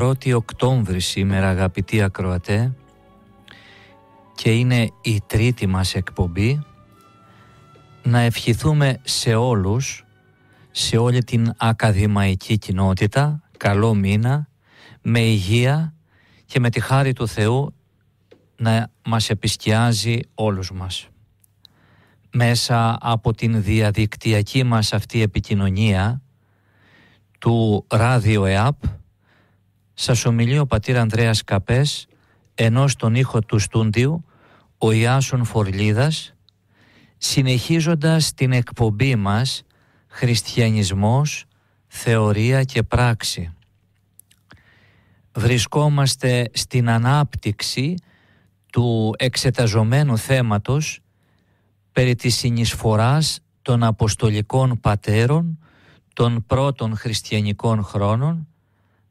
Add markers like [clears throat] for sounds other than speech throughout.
1η Οκτώβρη σήμερα αγαπητοί ακροατέ και είναι η τρίτη μας εκπομπή να ευχηθούμε σε όλους, σε όλη την ακαδημαϊκή κοινότητα καλό μήνα, με υγεία και με τη χάρη του Θεού να μας επισκιάζει όλους μας. Μέσα από την διαδικτυακή μας αυτή επικοινωνία του Radio σας ομιλεί ο πατήρ Ανδρέας Καπές, ενώ στον ήχο του στούντιου ο Ιάσον Φορλίδας, συνεχίζοντας την εκπομπή μας «Χριστιανισμός, θεωρία και πράξη». Βρισκόμαστε στην ανάπτυξη του εξεταζομένου θέματος περί της συνεισφοράς των Αποστολικών Πατέρων των πρώτων χριστιανικών χρόνων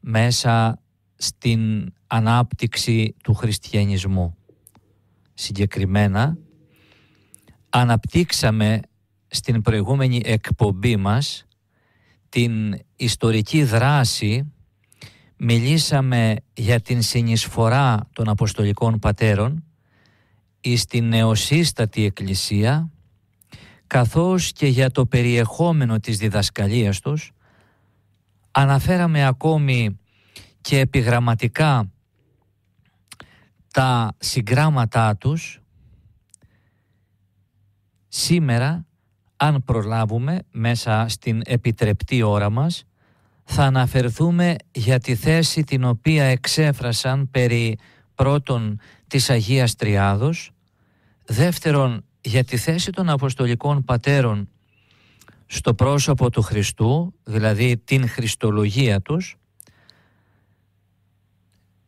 μέσα στην ανάπτυξη του χριστιανισμού. Συγκεκριμένα, αναπτύξαμε στην προηγούμενη εκπομπή μας την ιστορική δράση, μιλήσαμε για την συνεισφορά των Αποστολικών Πατέρων εις την νεοσύστατη Εκκλησία, καθώς και για το περιεχόμενο της διδασκαλίας τους, Αναφέραμε ακόμη και επιγραμματικά τα συγγράμματά τους. Σήμερα, αν προλάβουμε μέσα στην επιτρεπτή ώρα μας, θα αναφερθούμε για τη θέση την οποία εξέφρασαν περί πρώτον της Αγίας Τριάδος, δεύτερον για τη θέση των Αποστολικών Πατέρων στο πρόσωπο του Χριστού, δηλαδή την χριστολογία τους,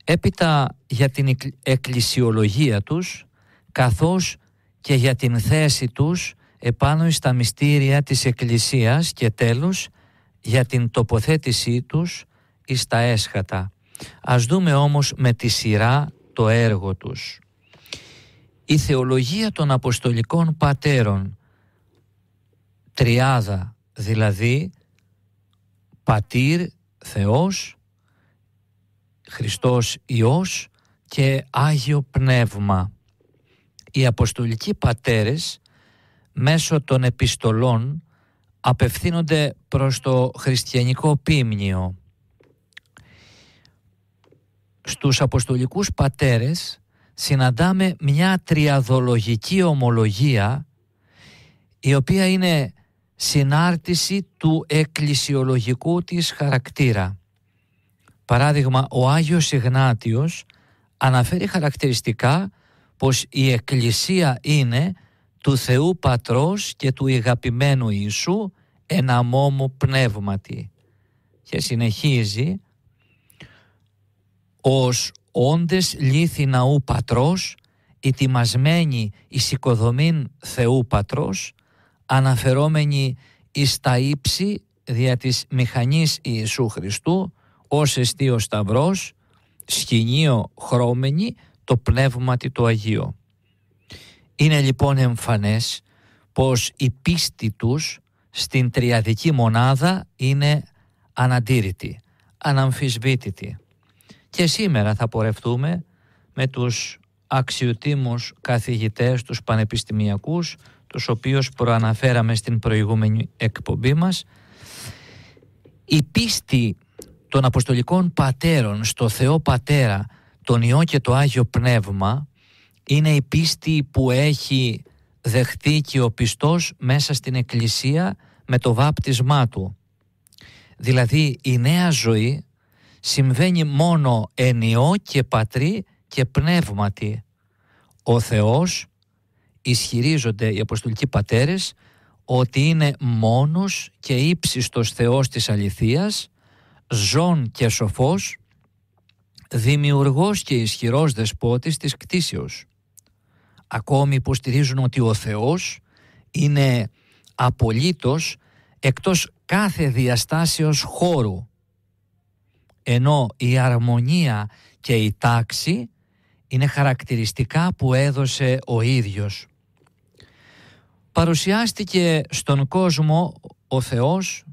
έπειτα για την εκκλησιολογία τους, καθώς και για την θέση τους επάνω στα μυστήρια της Εκκλησίας και τέλος για την τοποθέτησή τους εις τα έσχατα. Ας δούμε όμως με τη σειρά το έργο τους. Η θεολογία των Αποστολικών Πατέρων τριάδα δηλαδή πατήρ Θεός, Χριστός Υιός και Άγιο Πνεύμα. Οι Αποστολικοί Πατέρες μέσω των επιστολών απευθύνονται προς το χριστιανικό πίμνιο. Στους Αποστολικούς Πατέρες συναντάμε μια τριαδολογική ομολογία η οποία είναι συνάρτηση του εκκλησιολογικού της χαρακτήρα. Παράδειγμα, ο Άγιος Ιγνάτιος αναφέρει χαρακτηριστικά πως η Εκκλησία είναι του Θεού Πατρός και του Ιγαπημένου Ιησού ένα μόμο πνεύματι. Και συνεχίζει «Ως όντες λύθη ναού Πατρός, ετοιμασμένη εις οικοδομήν Θεού Πατρός, αναφερόμενοι εις τα ύψη δια της μηχανής Ιησού Χριστού ως εστίο σταυρός, σκηνείο χρώμενη, το πνεύματι το Αγίο. Είναι λοιπόν εμφανές πως η πίστη τους στην τριαδική μονάδα είναι αναντήρητη, αναμφισβήτητη. Και σήμερα θα πορευτούμε με τους αξιοτήμους καθηγητές, τους πανεπιστημιακούς, τους οποίους προαναφέραμε στην προηγούμενη εκπομπή μας. Η πίστη των Αποστολικών Πατέρων στο Θεό Πατέρα, τον Υιό και το Άγιο Πνεύμα είναι η πίστη που έχει δεχτεί και ο πιστός μέσα στην Εκκλησία με το βάπτισμά του. Δηλαδή η νέα ζωή συμβαίνει μόνο εν Υιό και Πατρί και Πνεύματι. Ο Θεός ισχυρίζονται οι Αποστολικοί Πατέρες ότι είναι μόνος και ύψιστος Θεός της αληθείας, ζών και σοφός, δημιουργός και ισχυρός δεσπότης της κτίσεως. Ακόμη υποστηρίζουν ότι ο Θεός είναι απολύτως εκτός κάθε διαστάσεως χώρου, ενώ η αρμονία και η τάξη είναι χαρακτηριστικά που έδωσε ο ίδιος παρουσιάστηκε στον κόσμο ο Θεός,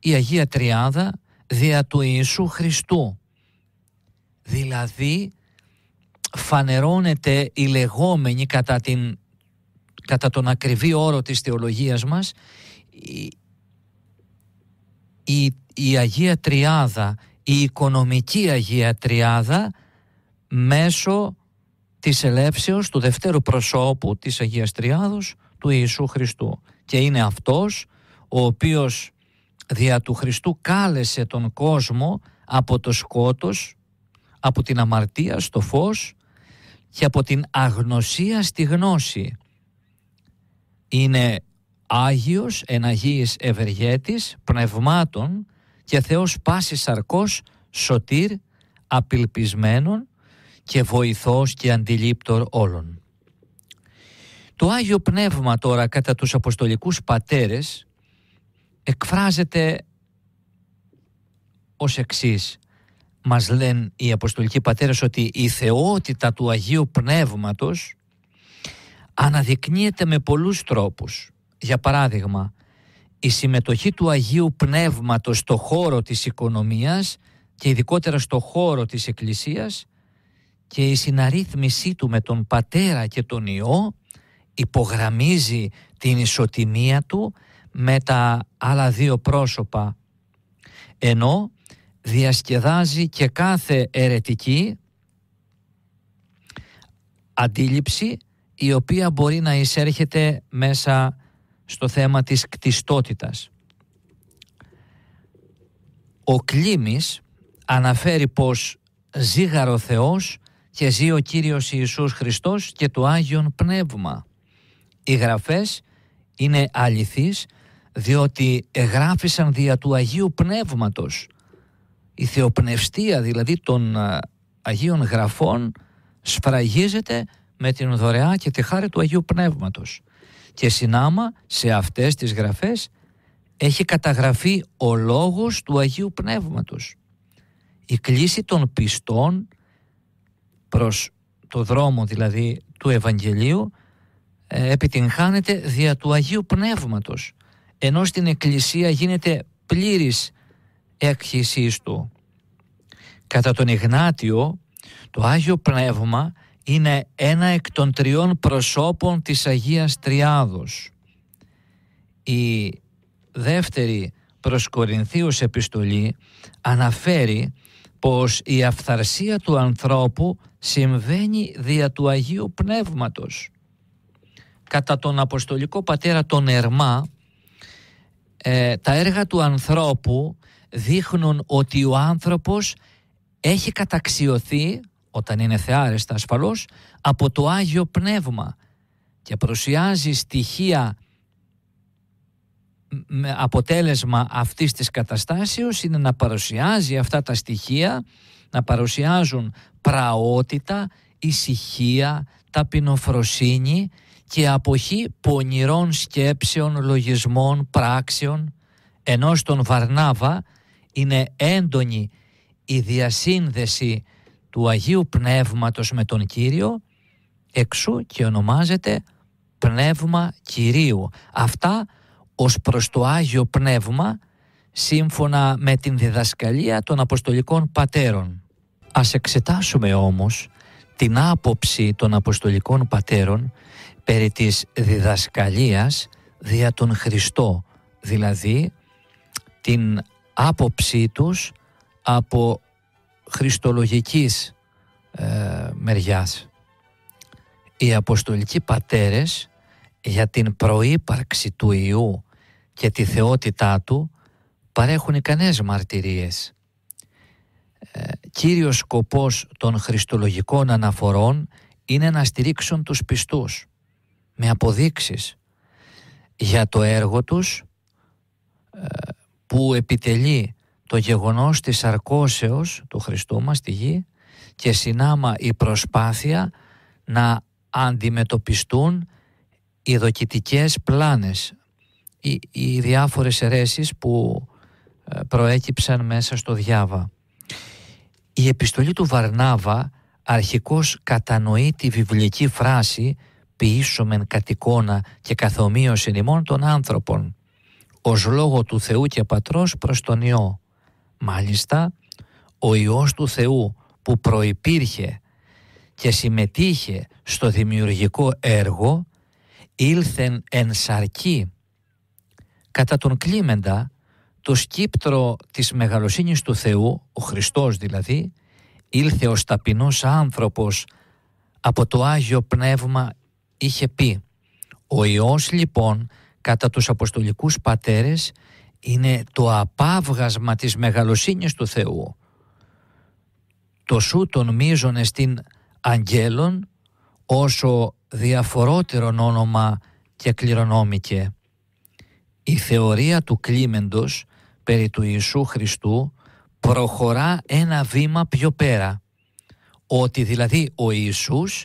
η Αγία Τριάδα, δια του Ιησού Χριστού. Δηλαδή φανερώνεται η λεγόμενη κατά, την, κατά τον ακριβή όρο της θεολογίας μας η, η, η Αγία Τριάδα, η οικονομική Αγία Τριάδα μέσω της ελέψεως του δευτέρου προσώπου της Αγίας Τριάδος του Ιησού Χριστού και είναι αυτός ο οποίος δια του Χριστού κάλεσε τον κόσμο από το σκότος, από την αμαρτία στο φως και από την αγνωσία στη γνώση. Είναι Άγιος, εναγίης ευεργέτης, πνευμάτων και Θεός Πάσης σαρκός, σωτήρ, απελπισμένων και βοηθός και αντιλήπτορ όλων. Το Άγιο Πνεύμα τώρα κατά τους Αποστολικούς Πατέρες εκφράζεται ως εξής. Μας λένε οι Αποστολικοί Πατέρες ότι η θεότητα του Αγίου Πνεύματος αναδεικνύεται με πολλούς τρόπους. Για παράδειγμα, η συμμετοχή του Αγίου Πνεύματος στο χώρο της οικονομίας και ειδικότερα στο χώρο της Εκκλησίας και η συναρρύθμισή του με τον Πατέρα και τον Υιό υπογραμμίζει την ισοτιμία του με τα άλλα δύο πρόσωπα ενώ διασκεδάζει και κάθε ερετική αντίληψη η οποία μπορεί να εισέρχεται μέσα στο θέμα της κτιστότητας. Ο Κλήμης αναφέρει πως ζήγαρο Θεός και ζει ο Κύριος Ιησούς Χριστός και το Άγιον Πνεύμα οι γραφές είναι αληθείς διότι εγράφησαν δια του Αγίου Πνεύματος. Η θεοπνευστία δηλαδή των ε, Αγίων Γραφών σφραγίζεται με την δωρεά και τη χάρη του Αγίου Πνεύματος. Και συνάμα σε αυτές τις γραφές έχει καταγραφεί ο λόγος του Αγίου Πνεύματος. Η κλίση των πιστών προς το δρόμο δηλαδή του Ευαγγελίου ε, επιτυγχάνεται δια του Αγίου Πνεύματος ενώ στην Εκκλησία γίνεται πλήρης έκχυσής του. Κατά τον Ιγνάτιο το Άγιο Πνεύμα είναι ένα εκ των τριών προσώπων της Αγίας Τριάδος. Η δεύτερη προς Κορινθίους επιστολή αναφέρει πως η αυθαρσία του ανθρώπου συμβαίνει δια του Αγίου Πνεύματος κατά τον Αποστολικό Πατέρα τον Ερμά ε, τα έργα του ανθρώπου δείχνουν ότι ο άνθρωπος έχει καταξιωθεί όταν είναι θεάρεστα ασφαλώς από το Άγιο Πνεύμα και προσιάζει στοιχεία με αποτέλεσμα αυτής της καταστάσεως είναι να παρουσιάζει αυτά τα στοιχεία να παρουσιάζουν πραότητα, ησυχία, ταπεινοφροσύνη και αποχή πονηρών σκέψεων, λογισμών, πράξεων, ενώ στον Βαρνάβα είναι έντονη η διασύνδεση του Αγίου Πνεύματος με τον Κύριο, εξού και ονομάζεται Πνεύμα Κυρίου. Αυτά ως προς το Άγιο Πνεύμα, σύμφωνα με την διδασκαλία των Αποστολικών Πατέρων. Ας εξετάσουμε όμως την άποψη των Αποστολικών Πατέρων περί της διδασκαλίας δια τον Χριστό, δηλαδή την άποψή τους από χριστολογικής ε, μεριάς. Οι Αποστολικοί Πατέρες για την προύπαρξη του Ιού και τη θεότητά του παρέχουν ικανές μαρτυρίες. Ε, κύριος σκοπός των χριστολογικών αναφορών είναι να στηρίξουν τους πιστούς με αποδείξεις για το έργο τους ε, που επιτελεί το γεγονός της αρκόσεως του Χριστού μας στη γη και συνάμα η προσπάθεια να αντιμετωπιστούν οι δοκιτικές πλάνες, οι, οι διάφορες αιρέσεις που ε, προέκυψαν μέσα στο διάβα. Η επιστολή του Βαρνάβα αρχικώς κατανοεί τη βιβλική φράση ποιήσουμε κατ' εικόνα και καθομοίωση ημών των άνθρωπων, ως λόγο του Θεού και Πατρός προς τον Υιό. Μάλιστα, ο Υιός του Θεού που προϋπήρχε και συμμετείχε στο δημιουργικό έργο, ήλθεν εν σαρκή. Κατά τον κλίμεντα, το σκύπτρο της μεγαλοσύνης του Θεού, ο Χριστός δηλαδή, ήλθε ως ταπεινός άνθρωπος από το Άγιο Πνεύμα είχε πει «Ο Υιός λοιπόν κατά τους Αποστολικούς Πατέρες είναι το απάβγασμα της μεγαλοσύνης του Θεού. Το σου τον μίζωνε στην αγγέλων όσο διαφορότερον όνομα και κληρονόμηκε. Η θεωρία του κλίμεντος περί του Ιησού Χριστού προχωρά ένα βήμα πιο πέρα. Ότι δηλαδή ο Ιησούς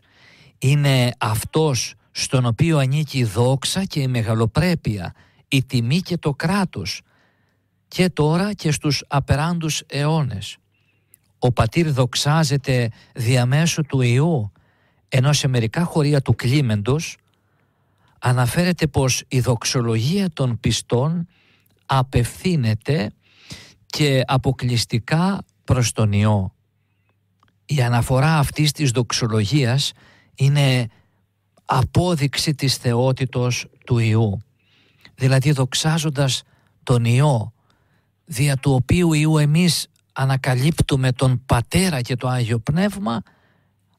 είναι αυτός στον οποίο ανήκει η δόξα και η μεγαλοπρέπεια, η τιμή και το κράτος και τώρα και στους απεράντους αιώνες. Ο πατήρ δοξάζεται διαμέσου του Ιού, ενώ σε μερικά χωρία του κλίμεντος αναφέρεται πως η δοξολογία των πιστών απευθύνεται και αποκλειστικά προς τον Υιό. Η αναφορά αυτής της δοξολογίας είναι απόδειξη της θεότητος του Ιού. Δηλαδή δοξάζοντας τον Υιό, δια του οποίου Ιού εμείς ανακαλύπτουμε τον Πατέρα και το Άγιο Πνεύμα,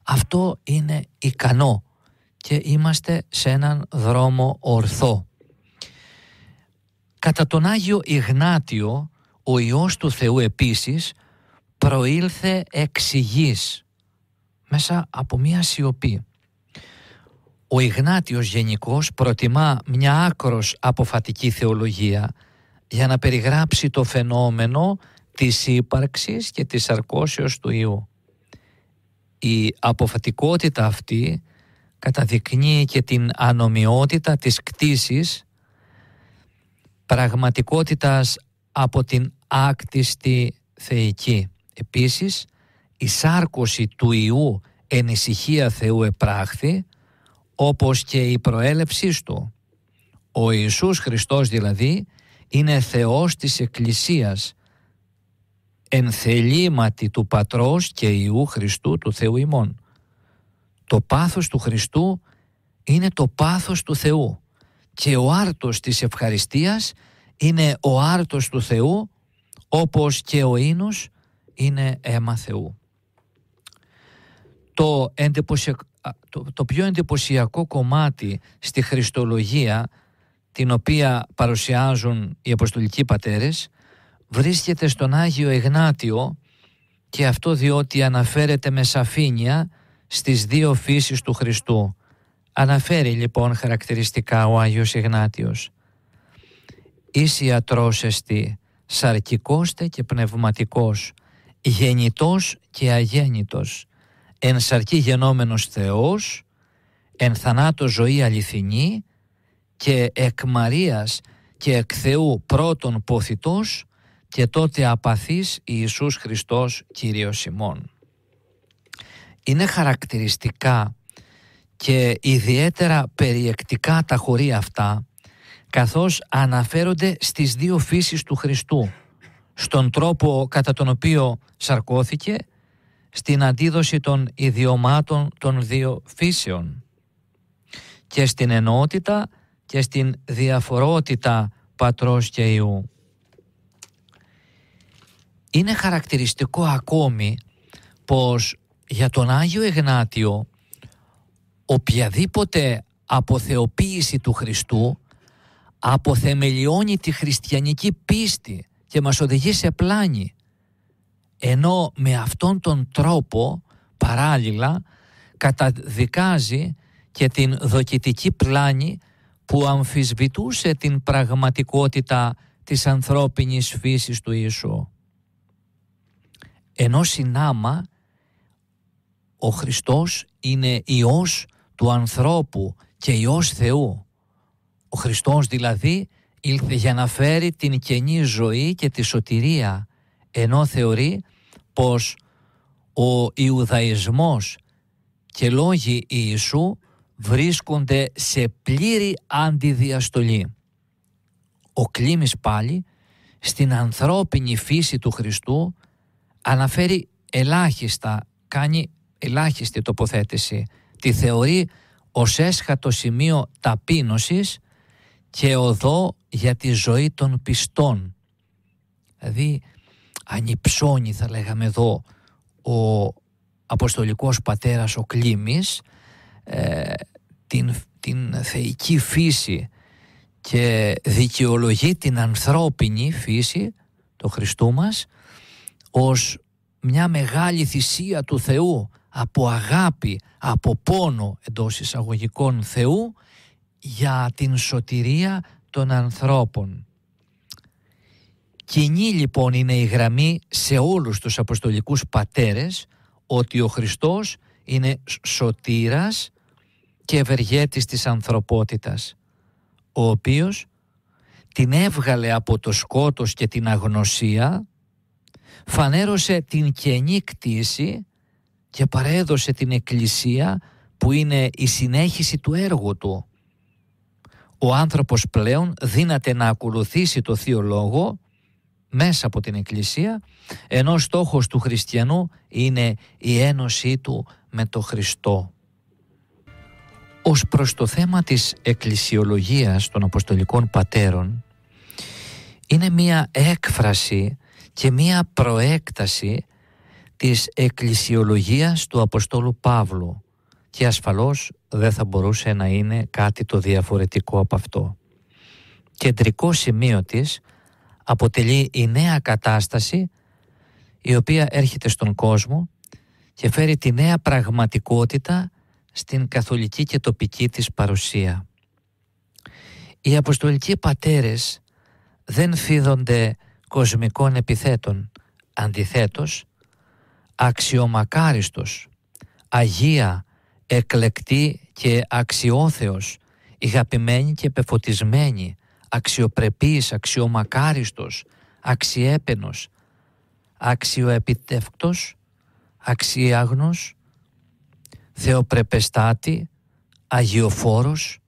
αυτό είναι ικανό και είμαστε σε έναν δρόμο ορθό. Κατά τον Άγιο Ιγνάτιο, ο Υιός του Θεού επίσης προήλθε εξηγής μέσα από μια σιωπή ο Ιγνάτιος γενικός προτιμά μια άκρος αποφατική θεολογία για να περιγράψει το φαινόμενο της ύπαρξης και της αρκώσεως του Ιού. Η αποφατικότητα αυτή καταδεικνύει και την ανομοιότητα της κτήσης πραγματικότητας από την άκτιστη θεϊκή. Επίσης, η σάρκωση του Ιού εν Θεού επράχθη, όπως και η προέλευσή του. Ο Ιησούς Χριστός δηλαδή είναι Θεός της Εκκλησίας, ενθελήματι του Πατρός και Ιού Χριστού του Θεού ημών. Το πάθος του Χριστού είναι το πάθος του Θεού και ο άρτος της ευχαριστίας είναι ο άρτος του Θεού όπως και ο ίνος είναι αίμα Θεού. Το το, το πιο εντυπωσιακό κομμάτι στη χριστολογία την οποία παρουσιάζουν οι Αποστολικοί Πατέρες βρίσκεται στον Άγιο Εγνάτιο και αυτό διότι αναφέρεται με σαφήνεια στις δύο φύσεις του Χριστού. Αναφέρει λοιπόν χαρακτηριστικά ο Άγιος Ιγνάτιος. «Είσαι ατρόσεστη, σαρκικόστε και πνευματικός, γεννητός και αγέννητος, εν σαρκή γενόμενος Θεός, εν θανάτω ζωή αληθινή και εκ Μαρίας και εκ Θεού πρώτον ποθητός και τότε απαθής Ιησούς Χριστός Κύριος ημών. Είναι χαρακτηριστικά και ιδιαίτερα περιεκτικά τα χωρία αυτά καθώς αναφέρονται στις δύο φύσεις του Χριστού, στον τρόπο κατά τον οποίο σαρκώθηκε στην αντίδοση των ιδιωμάτων των δύο φύσεων και στην ενότητα και στην διαφορότητα πατρός και Ιού. Είναι χαρακτηριστικό ακόμη πως για τον Άγιο Εγνάτιο οποιαδήποτε αποθεοποίηση του Χριστού αποθεμελιώνει τη χριστιανική πίστη και μας οδηγεί σε πλάνη ενώ με αυτόν τον τρόπο παράλληλα καταδικάζει και την δοκιτική πλάνη που αμφισβητούσε την πραγματικότητα της ανθρώπινης φύσης του Ιησού. Ενώ συνάμα ο Χριστός είναι Υιός του ανθρώπου και Υιός Θεού. Ο Χριστός δηλαδή ήλθε για να φέρει την καινή ζωή και τη σωτηρία ενώ θεωρεί πως ο Ιουδαϊσμός και λόγοι Ιησού βρίσκονται σε πλήρη αντιδιαστολή. Ο Κλήμης πάλι στην ανθρώπινη φύση του Χριστού αναφέρει ελάχιστα, κάνει ελάχιστη τοποθέτηση. Τη θεωρεί ως έσχατο σημείο ταπείνωσης και οδό για τη ζωή των πιστών. Δηλαδή ανυψώνει θα λέγαμε εδώ ο Αποστολικός Πατέρας ο Κλήμης ε, την, την θεϊκή φύση και δικαιολογεί την ανθρώπινη φύση το Χριστού μας ως μια μεγάλη θυσία του Θεού από αγάπη, από πόνο εντός εισαγωγικών Θεού για την σωτηρία των ανθρώπων. Κοινή λοιπόν είναι η γραμμή σε όλους τους Αποστολικούς Πατέρες ότι ο Χριστός είναι σωτήρας και ευεργέτης της ανθρωπότητας, ο οποίος την έβγαλε από το σκότος και την αγνωσία, φανέρωσε την καινή κτήση και παρέδωσε την Εκκλησία που είναι η συνέχιση του έργου του. Ο άνθρωπος πλέον δύναται να ακολουθήσει το Θείο Λόγο μέσα από την Εκκλησία, ενώ στόχος του χριστιανού είναι η ένωσή του με το Χριστό. Ως προς το θέμα της εκκλησιολογίας των Αποστολικών Πατέρων, είναι μία έκφραση και μία προέκταση της εκκλησιολογίας του Αποστόλου Παύλου και ασφαλώς δεν θα μπορούσε να είναι κάτι το διαφορετικό από αυτό. Κεντρικό σημείο της αποτελεί η νέα κατάσταση η οποία έρχεται στον κόσμο και φέρει τη νέα πραγματικότητα στην καθολική και τοπική της παρουσία. Οι Αποστολικοί Πατέρες δεν φίδονται κοσμικών επιθέτων, αντιθέτως αξιομακάριστος, αγία, εκλεκτή και αξιόθεος, ηγαπημένη και πεφωτισμένη, αξιοπρεπής, αξιομακάριστος, αξιέπαινος, αξιοεπιτεύκτος, αξιάγνος, θεοπρεπεστάτη, αγιοφόρος,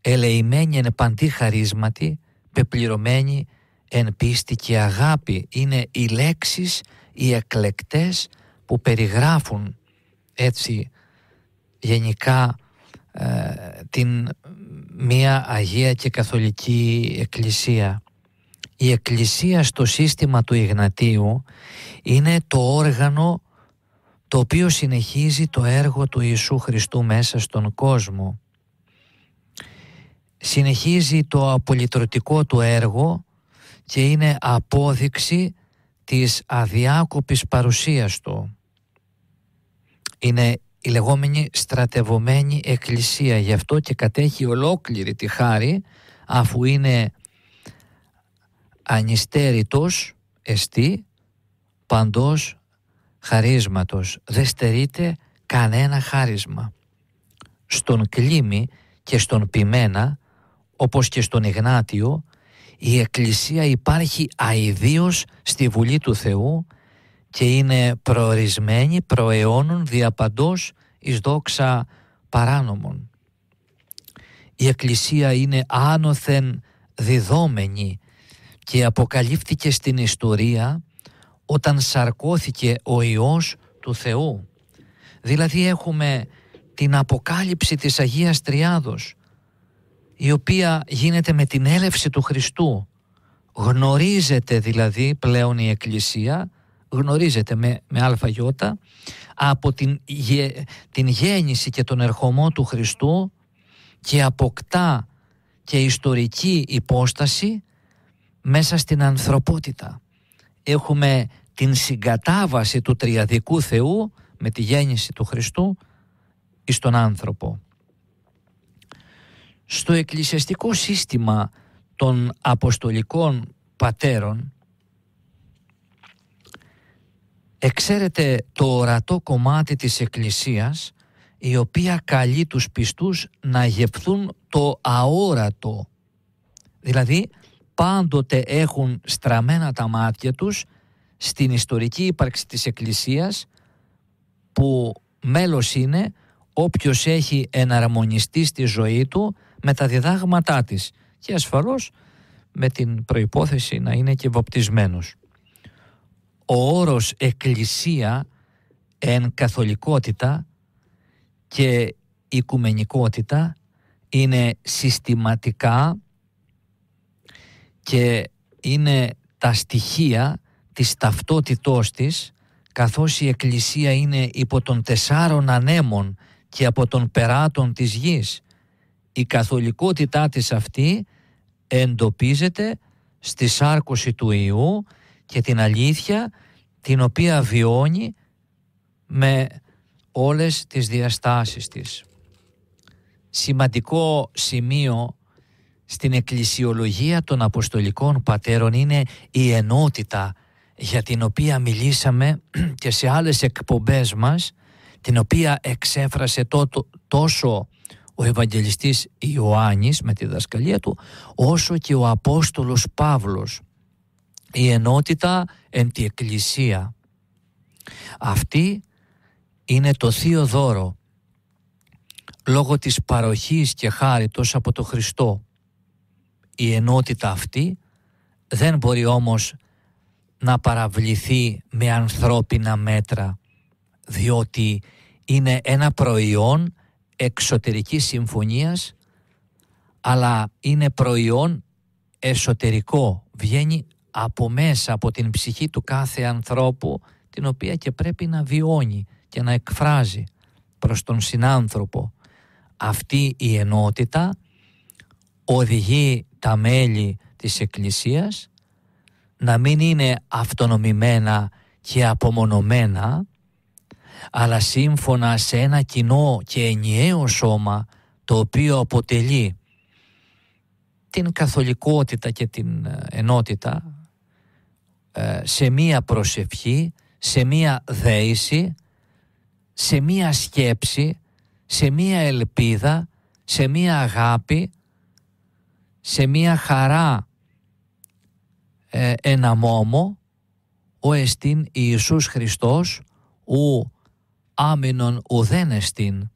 ελεημένη εν παντή χαρίσματη, πεπληρωμένη εν πίστη και αγάπη. Είναι οι λέξεις, οι εκλεκτές που περιγράφουν έτσι γενικά ε, την μία Αγία και Καθολική Εκκλησία. Η Εκκλησία στο σύστημα του Ιγνατίου είναι το όργανο το οποίο συνεχίζει το έργο του Ιησού Χριστού μέσα στον κόσμο. Συνεχίζει το απολυτρωτικό του έργο και είναι απόδειξη της αδιάκοπης παρουσίας του. Είναι η λεγόμενη στρατευωμένη εκκλησία. Γι' αυτό και κατέχει ολόκληρη τη χάρη αφού είναι ανιστέρητος εστί παντός χαρίσματος. Δεν στερείται κανένα χάρισμα. Στον κλίμη και στον πιμένα όπως και στον Ιγνάτιο η Εκκλησία υπάρχει αηδίως στη Βουλή του Θεού και είναι προορισμένοι προαιώνουν διαπαντός εις δόξα παράνομων. Η Εκκλησία είναι άνωθεν διδόμενη και αποκαλύφθηκε στην ιστορία όταν σαρκώθηκε ο Υιός του Θεού. Δηλαδή έχουμε την αποκάλυψη της Αγίας Τριάδος η οποία γίνεται με την έλευση του Χριστού. Γνωρίζεται δηλαδή πλέον η Εκκλησία γνωρίζετε με, με ΑΙ από την, την γέννηση και τον ερχομό του Χριστού και αποκτά και ιστορική υπόσταση μέσα στην ανθρωπότητα. Έχουμε την συγκατάβαση του τριαδικού Θεού με τη γέννηση του Χριστού εις τον άνθρωπο. Στο εκκλησιαστικό σύστημα των Αποστολικών Πατέρων Εξέρετε το ορατό κομμάτι της Εκκλησίας η οποία καλεί τους πιστούς να γευθούν το αόρατο. Δηλαδή πάντοτε έχουν στραμμένα τα μάτια τους στην ιστορική ύπαρξη της Εκκλησίας που μέλος είναι όποιος έχει εναρμονιστεί στη ζωή του με τα διδάγματά της και ασφαλώς με την προϋπόθεση να είναι και βαπτισμένος ο όρος εκκλησία εν καθολικότητα και οικουμενικότητα είναι συστηματικά και είναι τα στοιχεία της ταυτότητός της καθώς η Εκκλησία είναι υπό των τεσσάρων ανέμων και από των περάτων της γης. Η καθολικότητά της αυτή εντοπίζεται στη σάρκωση του Ιού και την αλήθεια την οποία βιώνει με όλες τις διαστάσεις της. Σημαντικό σημείο στην εκκλησιολογία των Αποστολικών Πατέρων είναι η ενότητα για την οποία μιλήσαμε [clears throat] και σε άλλες εκπομπές μας την οποία εξέφρασε τόσο ο Ευαγγελιστής Ιωάννης με τη δασκαλία του όσο και ο Απόστολος Παύλος η ενότητα εν τη εκκλησία. Αυτή είναι το θείο δώρο λόγω της παροχής και χάριτος από το Χριστό. Η ενότητα αυτή δεν μπορεί όμως να παραβληθεί με ανθρώπινα μέτρα διότι είναι ένα προϊόν εξωτερικής συμφωνίας αλλά είναι προϊόν εσωτερικό, βγαίνει από μέσα, από την ψυχή του κάθε ανθρώπου, την οποία και πρέπει να βιώνει και να εκφράζει προς τον συνάνθρωπο. Αυτή η ενότητα οδηγεί τα μέλη της Εκκλησίας να μην είναι αυτονομημένα και απομονωμένα, αλλά σύμφωνα σε ένα κοινό και ενιαίο σώμα, το οποίο αποτελεί την καθολικότητα και την ε, ενότητα ε, σε μία προσευχή, σε μία δέηση, σε μία σκέψη, σε μία ελπίδα, σε μία αγάπη, σε μία χαρά ε, ένα μόμο, ο εστίν Ιησούς Χριστός, ου άμυνον ουδέν εστίν.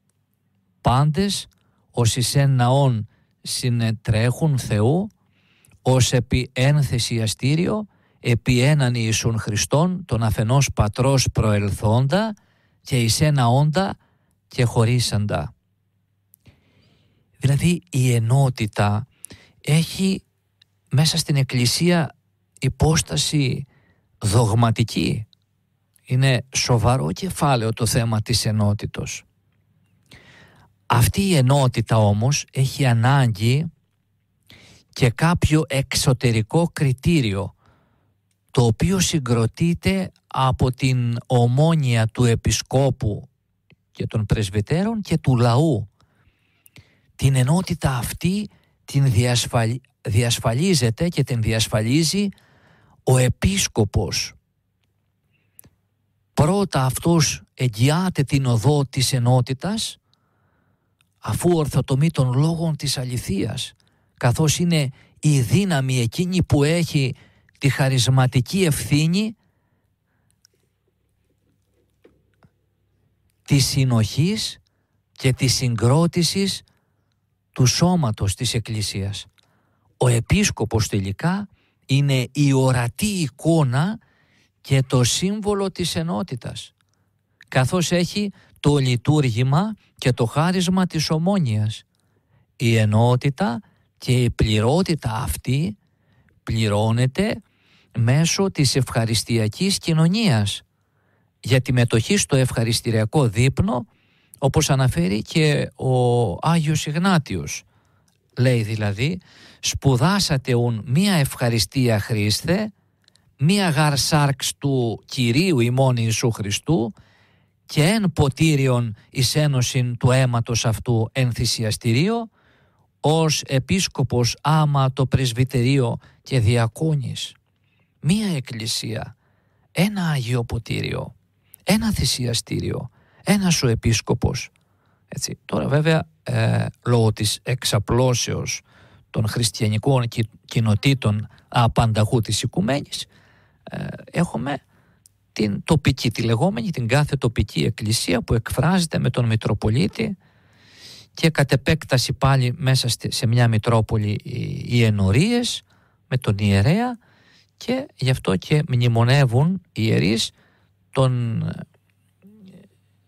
Πάντες, ως εις συνετρέχουν Θεού, ως επί ένθεση αστήριο, επί έναν Ιησούν Χριστόν, τον αφενός πατρός προελθόντα και εις ένα όντα και χωρίσαντα. Δηλαδή η ενότητα έχει μέσα στην Εκκλησία υπόσταση δογματική. Είναι σοβαρό κεφάλαιο το θέμα της ενότητος. Αυτή η ενότητα όμως έχει ανάγκη και κάποιο εξωτερικό κριτήριο το οποίο συγκροτείται από την ομόνια του επισκόπου και των πρεσβυτέρων και του λαού. Την ενότητα αυτή την διασφαλίζεται και την διασφαλίζει ο επίσκοπος. Πρώτα αυτός εγγυάται την οδό της ενότητας αφού ορθοτομεί των λόγων της αληθείας καθώς είναι η δύναμη εκείνη που έχει τη χαρισματική ευθύνη της συνοχής και της συγκρότησης του σώματος της Εκκλησίας. Ο επίσκοπος τελικά είναι η ορατή εικόνα και το σύμβολο της ενότητας, καθώς έχει το λειτουργήμα και το χάρισμα της ομόνιας. Η ενότητα και η πληρότητα αυτή πληρώνεται μέσω της ευχαριστιακής κοινωνίας για τη μετοχή στο ευχαριστηριακό δείπνο όπως αναφέρει και ο Άγιος Ιγνάτιος. Λέει δηλαδή «Σπουδάσατε ουν μία ευχαριστία Χρήστε, μία γαρ σάρξ του Κυρίου ημών Ιησού Χριστού και εν ποτήριον εις ένωσιν του αίματος αυτού εν θυσιαστηρίο, ως επίσκοπος άμα το πρεσβυτερίο και διακούνης» μία εκκλησία, ένα Αγίο Ποτήριο, ένα θυσιαστήριο, ένας ο επίσκοπος. Έτσι. Τώρα βέβαια ε, λόγω της εξαπλώσεως των χριστιανικών κοινοτήτων απανταχού της οικουμένης ε, έχουμε την τοπική, τη λεγόμενη την κάθε τοπική εκκλησία που εκφράζεται με τον Μητροπολίτη και κατ' επέκταση πάλι μέσα σε μια Μητρόπολη οι ενορίες με τον ιερέα και γι' αυτό και μνημονεύουν οι ιερείς τον ε,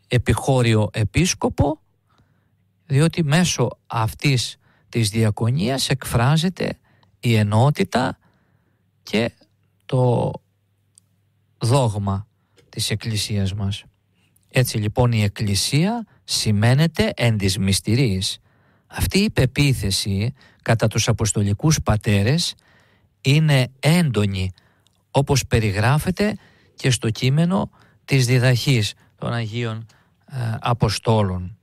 επιχώριο επίσκοπο διότι μέσω αυτής της διακονίας εκφράζεται η ενότητα και το δόγμα της Εκκλησίας μας. Έτσι λοιπόν η Εκκλησία σημαίνεται εν της μυστηρής. Αυτή η πεποίθηση κατά τους Αποστολικούς Πατέρες είναι έντονη όπως περιγράφεται και στο κείμενο της διδαχής των Αγίων ε, Αποστόλων.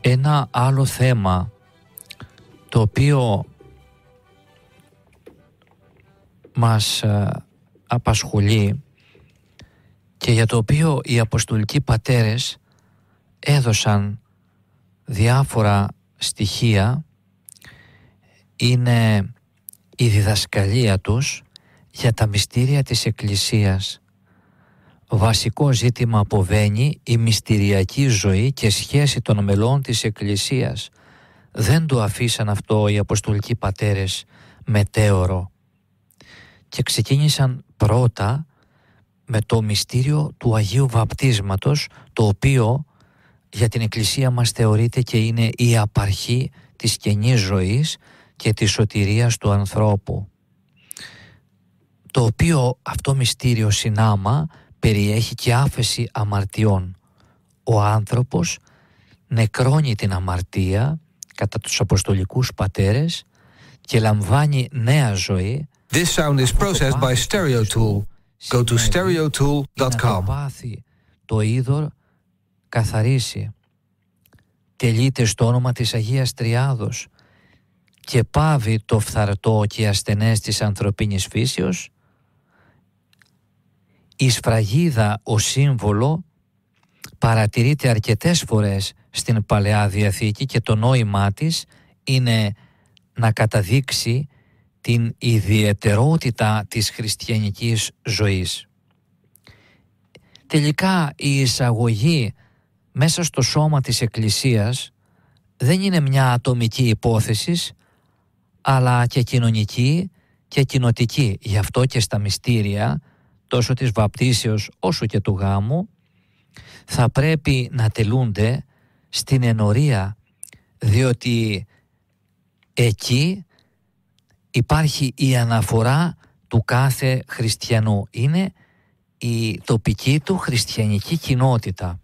Ένα άλλο θέμα το οποίο μας ε, απασχολεί και για το οποίο οι Αποστολικοί Πατέρες έδωσαν διάφορα στοιχεία είναι η διδασκαλία τους για τα μυστήρια της Εκκλησίας. Βασικό ζήτημα αποβαίνει η μυστηριακή ζωή και σχέση των μελών της Εκκλησίας. Δεν το αφήσαν αυτό οι Αποστολικοί Πατέρες μετέωρο και ξεκίνησαν πρώτα με το μυστήριο του Αγίου Βαπτίσματος το οποίο για την Εκκλησία μας θεωρείται και είναι η απαρχή της καινής ζωής και της σωτηρίας του ανθρώπου το οποίο αυτό μυστήριο συνάμα περιέχει και άφεση αμαρτιών. Ο άνθρωπος νεκρώνει την αμαρτία κατά τους Αποστολικούς Πατέρες και λαμβάνει νέα ζωή. This sound το είδωρ καθαρίσει. Τελείται στο όνομα της Αγίας Τριάδος και πάβει το φθαρτό και ασθενές της ανθρωπίνης φύσεως, η σφραγίδα ο σύμβολο παρατηρείται αρκετές φορές στην Παλαιά Διαθήκη και το νόημά της είναι να καταδείξει την ιδιαιτερότητα της χριστιανικής ζωής. Τελικά η εισαγωγή μέσα στο σώμα της Εκκλησίας δεν είναι μια ατομική υπόθεση, αλλά και κοινωνική και κοινοτική. Γι' αυτό και στα μυστήρια, τόσο της βαπτίσεως όσο και του γάμου, θα πρέπει να τελούνται στην ενορία, διότι εκεί υπάρχει η αναφορά του κάθε χριστιανού. Είναι η τοπική του χριστιανική κοινότητα.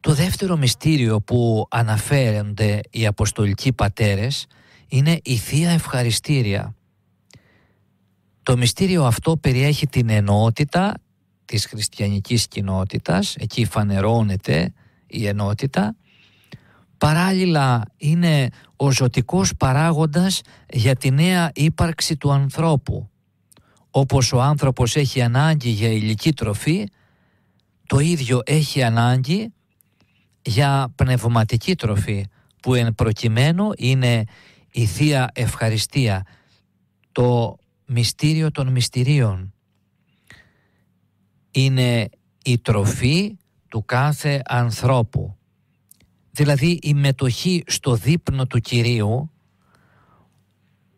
Το δεύτερο μυστήριο που αναφέρονται οι Αποστολικοί Πατέρες είναι η Θεία Ευχαριστήρια. Το μυστήριο αυτό περιέχει την ενότητα της χριστιανικής κοινότητας, εκεί φανερώνεται η ενότητα. Παράλληλα είναι ο ζωτικός παράγοντας για τη νέα ύπαρξη του ανθρώπου. Όπως ο άνθρωπος έχει ανάγκη για υλική τροφή, το ίδιο έχει ανάγκη για πνευματική τροφή που εν προκειμένου είναι η Θεία Ευχαριστία, το μυστήριο των μυστηρίων. Είναι η τροφή του κάθε ανθρώπου. Δηλαδή η μετοχή στο δείπνο του Κυρίου,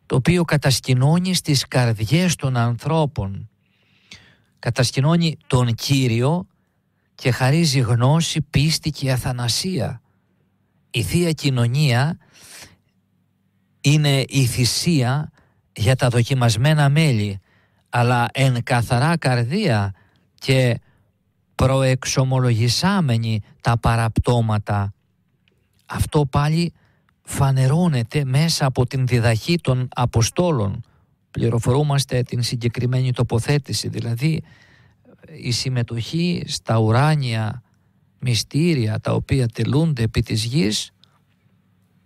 το οποίο κατασκηνώνει στις καρδιές των ανθρώπων. Κατασκηνώνει τον Κύριο και χαρίζει γνώση, πίστη και αθανασία. Η Θεία Κοινωνία είναι η θυσία για τα δοκιμασμένα μέλη, αλλά εν καθαρά καρδία και προεξομολογησάμενη τα παραπτώματα. Αυτό πάλι φανερώνεται μέσα από την διδαχή των Αποστόλων. Πληροφορούμαστε την συγκεκριμένη τοποθέτηση, δηλαδή ε, η συμμετοχή στα ουράνια μυστήρια τα οποία τελούνται επί της γης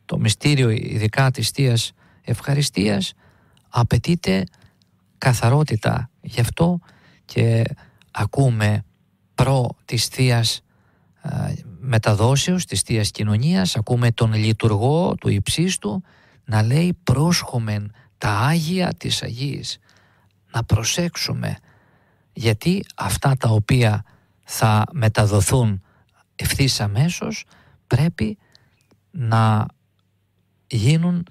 το μυστήριο ειδικά της Θείας Ευχαριστίας απαιτείται καθαρότητα. Γι' αυτό και ακούμε προ της Θείας μεταδόσεως, της Θείας Κοινωνίας, ακούμε τον λειτουργό του υψίστου να λέει πρόσχομεν τα Άγια της Αγίας. Να προσέξουμε γιατί αυτά τα οποία θα μεταδοθούν ευθύς αμέσως πρέπει να γίνουν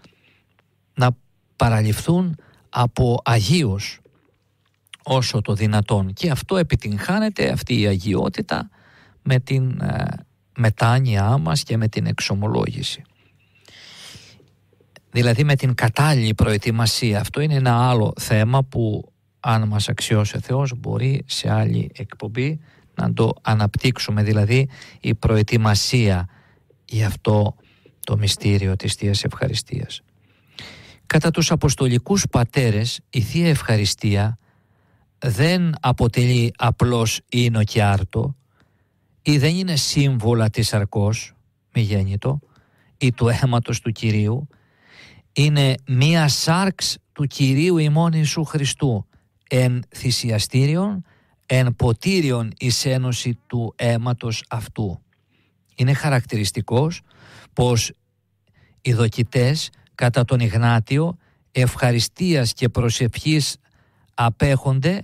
να παραλυφθούν από Αγίους όσο το δυνατόν και αυτό επιτυγχάνεται αυτή η αγιότητα με την ε, μετάνοια μας και με την εξομολόγηση δηλαδή με την κατάλληλη προετοιμασία αυτό είναι ένα άλλο θέμα που αν μας αξιώσει ο Θεός μπορεί σε άλλη εκπομπή να το αναπτύξουμε δηλαδή η προετοιμασία για αυτό το μυστήριο της Θείας Ευχαριστίας. Κατά τους Αποστολικούς Πατέρες η Θεία Ευχαριστία δεν αποτελεί απλώς ίνο και άρτο ή δεν είναι σύμβολα της αρκός, μη γέννητο, ή του αίματος του Κυρίου, είναι μία σάρξ του Κυρίου ημών Ιησού Χριστού, εν θυσιαστήριον, εν ποτήριον εις ένωση του αίματος αυτού. Είναι χαρακτηριστικός πως οι δοκιτές κατά τον Ιγνάτιο ευχαριστίας και προσευχής απέχονται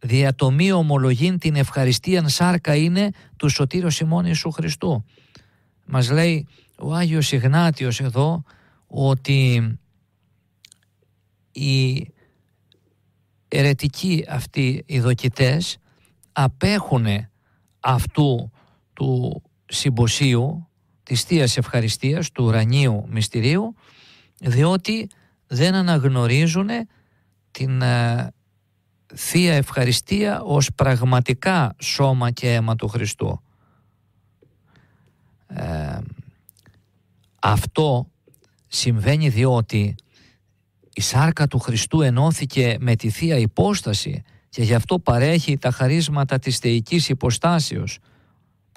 δια το ομολογήν την ευχαριστίαν σάρκα είναι του Σωτήρου Σιμών Ιησού Χριστού. Μας λέει ο Άγιος Ιγνάτιος εδώ ότι οι ερετικοί αυτοί οι δοκιτές απέχουν αυτού του συμποσίου της Θεία Ευχαριστίας, του ουρανίου μυστηρίου, διότι δεν αναγνωρίζουν ε, την ε, Θεία Ευχαριστία ως πραγματικά σώμα και αίμα του Χριστού. Ε, αυτό συμβαίνει διότι η σάρκα του Χριστού ενώθηκε με τη Θεία Υπόσταση και γι' αυτό παρέχει τα χαρίσματα της θεϊκής υποστάσεως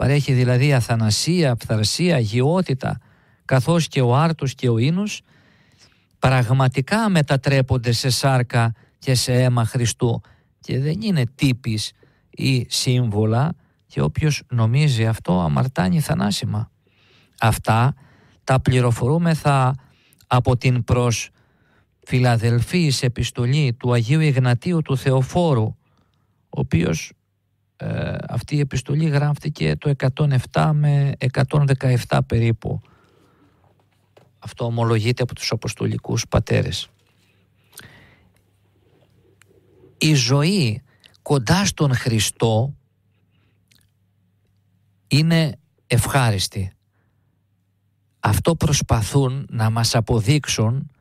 Παρέχει δηλαδή αθανασία, απθαρσία, αγιότητα, καθώς και ο άρτος και ο ίνος, πραγματικά μετατρέπονται σε σάρκα και σε αίμα Χριστού και δεν είναι τύπης ή σύμβολα και όποιος νομίζει αυτό αμαρτάνει θανάσιμα. Αυτά τα πληροφορούμεθα από την προς φιλαδελφής επιστολή του Αγίου Ιγνατίου του Θεοφόρου, ο οποίος ε, αυτή η επιστολή γράφτηκε το 107 με 117 περίπου. Αυτό ομολογείται από τους Αποστολικούς Πατέρες. Η ζωή κοντά στον Χριστό είναι ευχάριστη. Αυτό προσπαθούν να μας αποδείξουν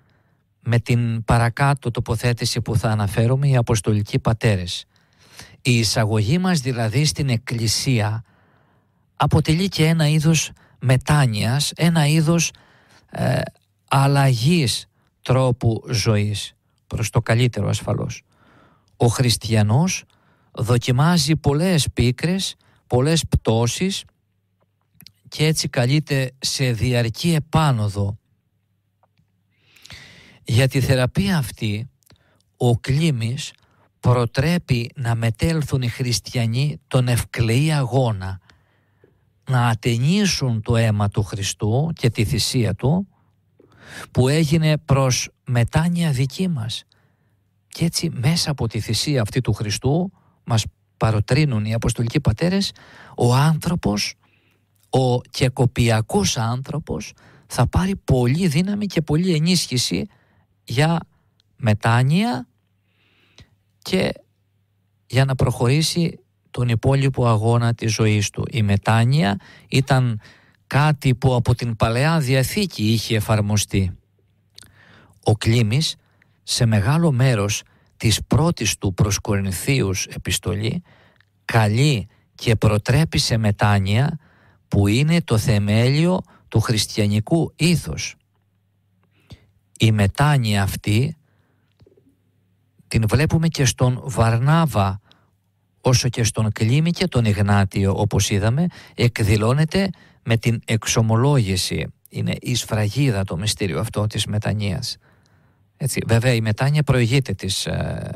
με την παρακάτω τοποθέτηση που θα αναφέρουμε οι Αποστολικοί Πατέρες. Η εισαγωγή μας δηλαδή στην εκκλησία αποτελεί και ένα είδος μετάνοιας, ένα είδος ε, αλλαγής τρόπου ζωής προς το καλύτερο ασφαλώς. Ο χριστιανός δοκιμάζει πολλές πίκρες, πολλές πτώσεις και έτσι καλείται σε διαρκή επάνωδο. Για τη θεραπεία αυτή ο Κλήμης προτρέπει να μετέλθουν οι χριστιανοί τον ευκλαιή αγώνα να ατενίσουν το αίμα του Χριστού και τη θυσία του που έγινε προς μετάνοια δική μας και έτσι μέσα από τη θυσία αυτή του Χριστού μας παροτρύνουν οι Αποστολικοί Πατέρες ο άνθρωπος ο κεκοπιακός άνθρωπος θα πάρει πολύ δύναμη και πολύ ενίσχυση για μετάνοια και για να προχωρήσει τον υπόλοιπο αγώνα της ζωής του. Η μετάνοια ήταν κάτι που από την Παλαιά Διαθήκη είχε εφαρμοστεί. Ο Κλήμης σε μεγάλο μέρος της πρώτης του προς επιστολή καλεί και προτρέπει σε μετάνοια που είναι το θεμέλιο του χριστιανικού ήθους. Η μετάνοια αυτή την βλέπουμε και στον Βαρνάβα όσο και στον Κλίμη και τον Ιγνάτιο όπως είδαμε εκδηλώνεται με την εξομολόγηση. Είναι η σφραγίδα το μυστήριο αυτό της μετανοίας. Έτσι, βέβαια η μετάνοια προηγείται της ε,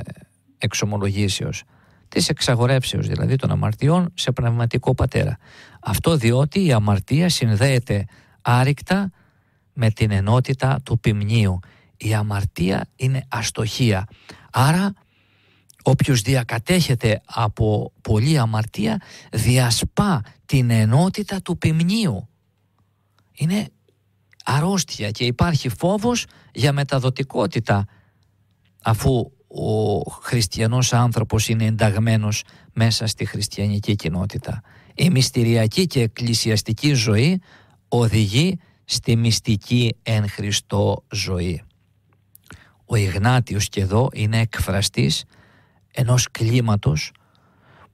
εξομολογήσεως, της εξαγορεύσεως δηλαδή των αμαρτιών σε πνευματικό πατέρα. Αυτό διότι η αμαρτία συνδέεται άρρηκτα με την ενότητα του ποιμνίου. Η αμαρτία είναι αστοχία. Άρα όποιος διακατέχεται από πολλή αμαρτία διασπά την ενότητα του ποιμνίου. Είναι αρρώστια και υπάρχει φόβος για μεταδοτικότητα αφού ο χριστιανός άνθρωπος είναι ενταγμένος μέσα στη χριστιανική κοινότητα. Η μυστηριακή και εκκλησιαστική ζωή οδηγεί στη μυστική εν Χριστώ ζωή ο Ιγνάτιος και εδώ είναι εκφραστής ενός κλίματος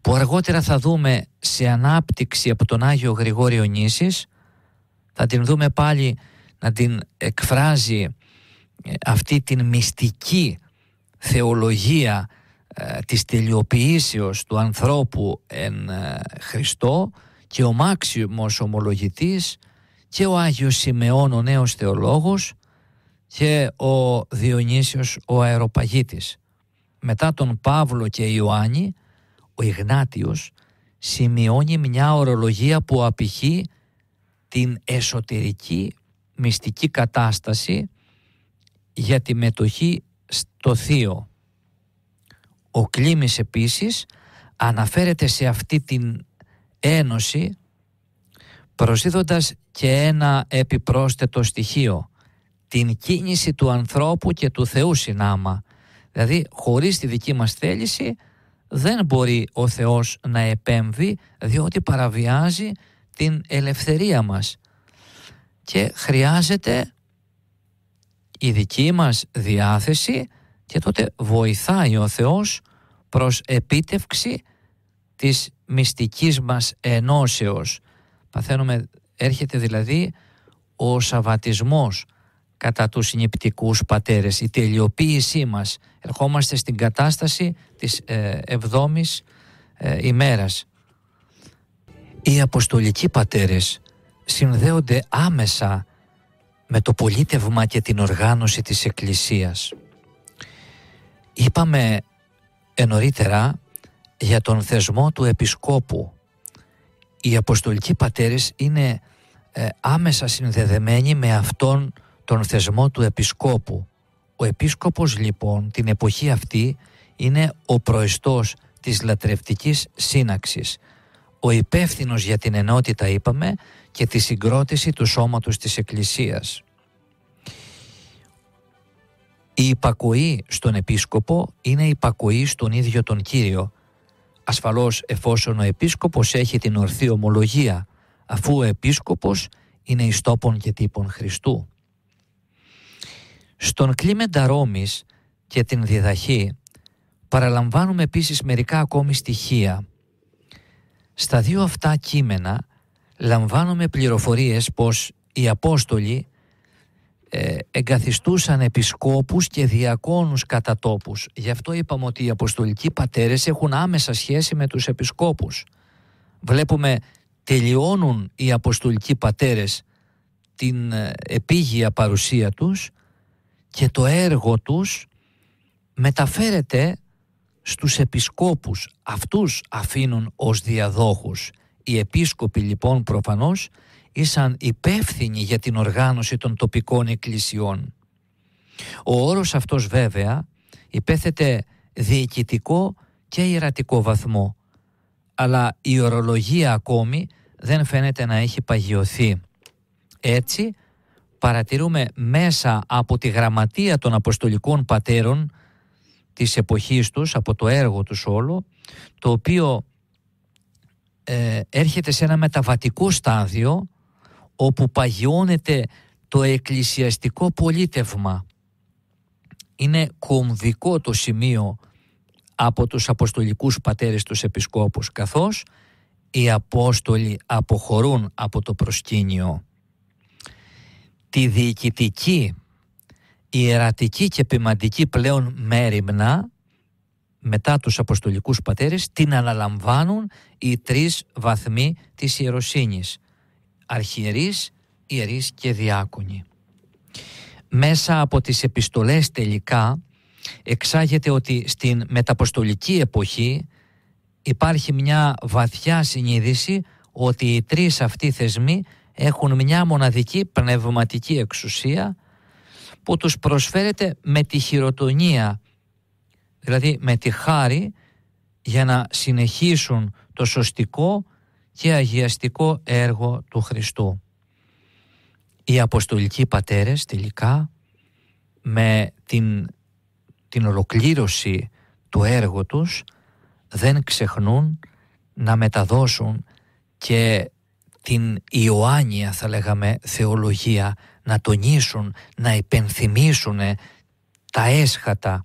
που αργότερα θα δούμε σε ανάπτυξη από τον Άγιο Γρηγόριο Νήσης θα την δούμε πάλι να την εκφράζει ε, αυτή την μυστική θεολογία ε, της τελειοποιήσεως του ανθρώπου εν ε, Χριστό και ο Μάξιμος ομολογητής και ο Άγιος Σιμεών ο νέος θεολόγος και ο Διονύσιος ο αεροπαγίτης. Μετά τον Παύλο και Ιωάννη, ο Ιγνάτιος σημειώνει μια ορολογία που απηχεί την εσωτερική μυστική κατάσταση για τη μετοχή στο θείο. Ο Κλήμης επίσης αναφέρεται σε αυτή την ένωση προσδίδοντας και ένα επιπρόσθετο στοιχείο την κίνηση του ανθρώπου και του Θεού συνάμα. Δηλαδή χωρίς τη δική μας θέληση δεν μπορεί ο Θεός να επέμβει διότι παραβιάζει την ελευθερία μας. Και χρειάζεται η δική μας διάθεση και τότε βοηθάει ο Θεός προς επίτευξη της μυστικής μας ενώσεως. Παθαίνουμε, έρχεται δηλαδή ο σαβατισμός, κατά τους συνειπτικούς πατέρες. Η τελειοποίησή μας. Ερχόμαστε στην κατάσταση της ε, εβδόμης ε, ημέρας. Οι αποστολικοί πατέρες συνδέονται άμεσα με το πολίτευμα και την οργάνωση της Εκκλησίας. Είπαμε ενωρίτερα για τον θεσμό του Επισκόπου. Οι Αποστολικοί Πατέρες είναι ε, άμεσα συνδεδεμένοι με αυτόν τον θεσμό του επισκόπου. Ο επίσκοπος λοιπόν την εποχή αυτή είναι ο προϊστός της λατρευτικής σύναξης, ο υπεύθυνος για την ενότητα είπαμε και τη συγκρότηση του σώματος της Εκκλησίας. Η υπακοή στον επίσκοπο είναι υπακοή στον ίδιο τον Κύριο. Ασφαλώς εφόσον ο επίσκοπος έχει την ορθή ομολογία, αφού ο επίσκοπος είναι ιστόπων και τύπων Χριστού. Στον Κλίμεντα Ρώμης και την Διδαχή παραλαμβάνουμε επίσης μερικά ακόμη στοιχεία. Στα δύο αυτά κείμενα λαμβάνουμε πληροφορίες πως οι Απόστολοι ε, εγκαθιστούσαν επισκόπους και διακόνους κατά τόπους. Γι' αυτό είπαμε ότι οι Αποστολικοί πατέρες έχουν άμεσα σχέση με τους επισκόπους. Βλέπουμε τελειώνουν οι Αποστολικοί πατέρες την ε, επίγεια παρουσία τους και το έργο τους μεταφέρεται στους επισκόπους. Αυτούς αφήνουν ως διαδόχους. Οι επίσκοποι λοιπόν προφανώς ήσαν υπεύθυνοι για την οργάνωση των τοπικών εκκλησιών. Ο όρος αυτός βέβαια υπέθεται διοικητικό και ιερατικό βαθμό, αλλά η ορολογία ακόμη δεν φαίνεται να έχει παγιωθεί. Έτσι, παρατηρούμε μέσα από τη γραμματεία των Αποστολικών Πατέρων της εποχής τους, από το έργο τους όλο, το οποίο ε, έρχεται σε ένα μεταβατικό στάδιο όπου παγιώνεται το εκκλησιαστικό πολίτευμα. Είναι κομβικό το σημείο από τους Αποστολικούς Πατέρες τους Επισκόπους, καθώς οι Απόστολοι αποχωρούν από το προσκήνιο τη διοικητική, ιερατική και ποιμαντική πλέον μέρημνα μετά τους Αποστολικούς Πατέρες την αναλαμβάνουν οι τρεις βαθμοί της ιεροσύνης αρχιερείς, ιερείς και διάκονοι. Μέσα από τις επιστολές τελικά εξάγεται ότι στην μεταποστολική εποχή υπάρχει μια βαθιά συνείδηση ότι οι τρεις αυτοί θεσμοί έχουν μια μοναδική πνευματική εξουσία που τους προσφέρεται με τη χειροτονία, δηλαδή με τη χάρη για να συνεχίσουν το σωστικό και αγιαστικό έργο του Χριστού. Οι Αποστολικοί Πατέρες τελικά με την, την ολοκλήρωση του έργου τους δεν ξεχνούν να μεταδώσουν και την Ιωάννια θα λέγαμε θεολογία να τονίσουν, να υπενθυμίσουν τα έσχατα,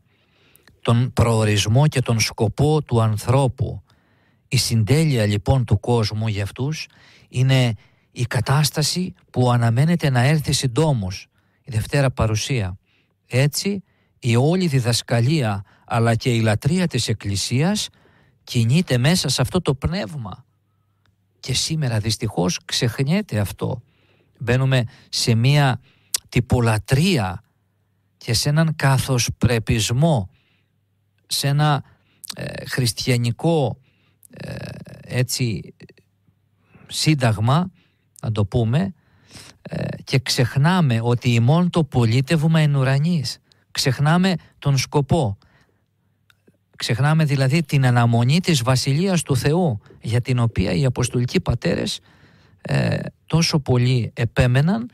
τον προορισμό και τον σκοπό του ανθρώπου. Η συντέλεια λοιπόν του κόσμου για αυτούς είναι η κατάσταση που αναμένεται να έρθει συντόμως, η Δευτέρα Παρουσία. Έτσι η όλη διδασκαλία αλλά και η λατρεία της Εκκλησίας κινείται μέσα σε αυτό το πνεύμα και σήμερα δυστυχώς ξεχνιέται αυτό. Μπαίνουμε σε μία τυπολατρία και σε έναν καθοσπρεπισμό, σε ένα ε, χριστιανικό ε, έτσι σύνταγμα, να το πούμε, ε, και ξεχνάμε ότι ημών το πολίτευμα εν ουρανής. Ξεχνάμε τον σκοπό. Ξεχνάμε δηλαδή την αναμονή της Βασιλείας του Θεού για την οποία οι Αποστολικοί Πατέρες ε, τόσο πολύ επέμεναν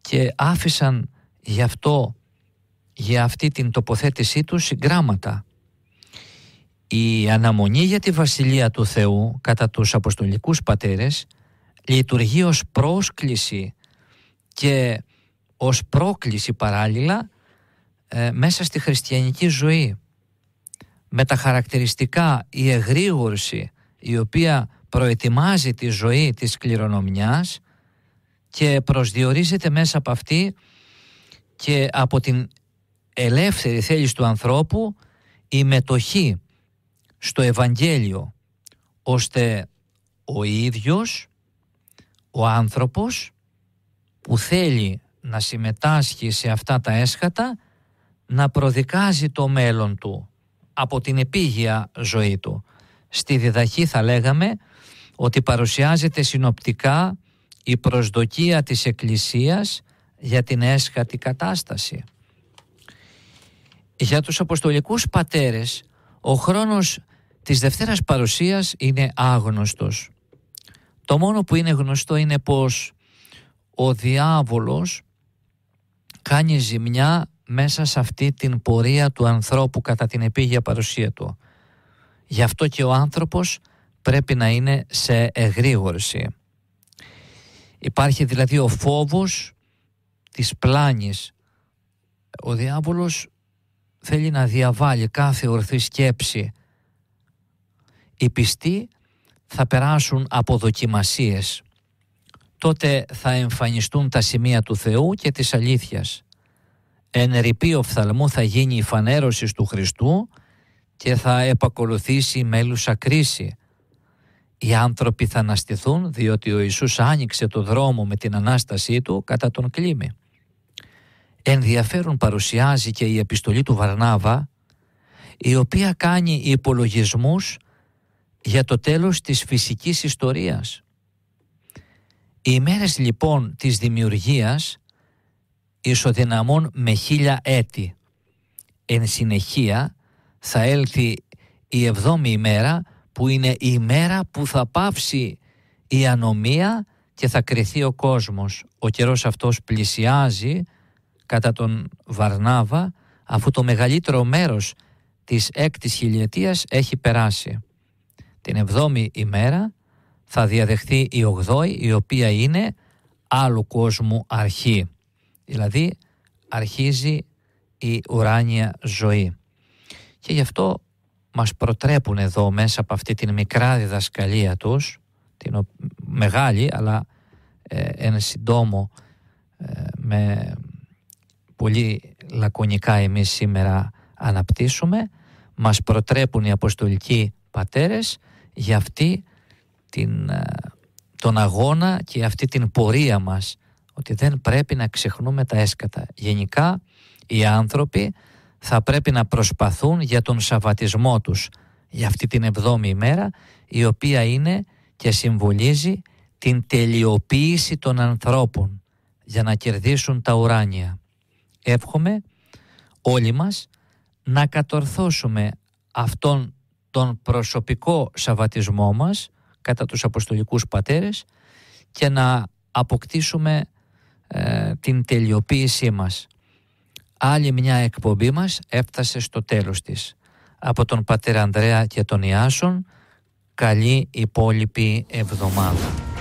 και άφησαν γι' αυτό, για αυτή την τοποθέτησή τους συγγράμματα. Η αναμονή για τη Βασιλεία του Θεού κατά τους Αποστολικούς Πατέρες λειτουργεί ως πρόσκληση και ως πρόκληση παράλληλα ε, μέσα στη χριστιανική ζωή με τα χαρακτηριστικά η εγρήγορση η οποία προετοιμάζει τη ζωή της κληρονομιάς και προσδιορίζεται μέσα από αυτή και από την ελεύθερη θέληση του ανθρώπου η μετοχή στο Ευαγγέλιο ώστε ο ίδιος ο άνθρωπος που θέλει να συμμετάσχει σε αυτά τα έσχατα να προδικάζει το μέλλον του από την επίγεια ζωή του. Στη διδαχή θα λέγαμε ότι παρουσιάζεται συνοπτικά η προσδοκία της Εκκλησίας για την έσχατη κατάσταση. Για τους Αποστολικούς Πατέρες ο χρόνος της Δευτέρας Παρουσίας είναι άγνωστος. Το μόνο που είναι γνωστό είναι πως ο διάβολος κάνει ζημιά μέσα σε αυτή την πορεία του ανθρώπου κατά την επίγεια παρουσία του. Γι' αυτό και ο άνθρωπος πρέπει να είναι σε εγρήγορση. Υπάρχει δηλαδή ο φόβος της πλάνης. Ο διάβολος θέλει να διαβάλει κάθε ορθή σκέψη. Οι πιστοί θα περάσουν από δοκιμασίες. Τότε θα εμφανιστούν τα σημεία του Θεού και της αλήθειας εν ρηπή οφθαλμού θα γίνει η φανέρωση του Χριστού και θα επακολουθήσει μέλουσα κρίση. Οι άνθρωποι θα αναστηθούν διότι ο Ιησούς άνοιξε το δρόμο με την Ανάστασή Του κατά τον κλίμη. Ενδιαφέρον παρουσιάζει και η επιστολή του Βαρνάβα η οποία κάνει υπολογισμούς για το τέλος της φυσικής ιστορίας. Οι μέρες λοιπόν της δημιουργίας ισοδυναμούν με χίλια έτη. Εν συνεχεία θα έλθει η εβδόμη ημέρα που είναι η ημέρα που θα πάυσει η ανομία και θα κρυθεί ο κόσμος. Ο καιρός αυτός πλησιάζει κατά τον Βαρνάβα αφού το μεγαλύτερο μέρος της έκτης χιλιετίας έχει περάσει. Την εβδόμη ημέρα θα διαδεχθεί η ογδόη η οποία είναι άλλου κόσμου αρχή. Δηλαδή αρχίζει η ουράνια ζωή. Και γι' αυτό μας προτρέπουν εδώ μέσα από αυτή την μικρά διδασκαλία τους, την μεγάλη αλλά ε, εν συντόμο ε, με πολύ λακωνικά εμείς σήμερα αναπτύσσουμε, μας προτρέπουν οι Αποστολικοί Πατέρες για αυτή την, ε, τον αγώνα και αυτή την πορεία μας ότι δεν πρέπει να ξεχνούμε τα έσκατα. Γενικά οι άνθρωποι θα πρέπει να προσπαθούν για τον σαβατισμό τους, για αυτή την εβδόμη ημέρα, η οποία είναι και συμβολίζει την τελειοποίηση των ανθρώπων για να κερδίσουν τα ουράνια. Εύχομαι όλοι μας να κατορθώσουμε αυτόν τον προσωπικό σαβατισμό μας κατά τους Αποστολικούς Πατέρες και να αποκτήσουμε ε, την τελειοποίησή μας. Άλλη μια εκπομπή μας έφτασε στο τέλος της. Από τον πατέρα Ανδρέα και τον Ιάσον, καλή υπόλοιπη εβδομάδα.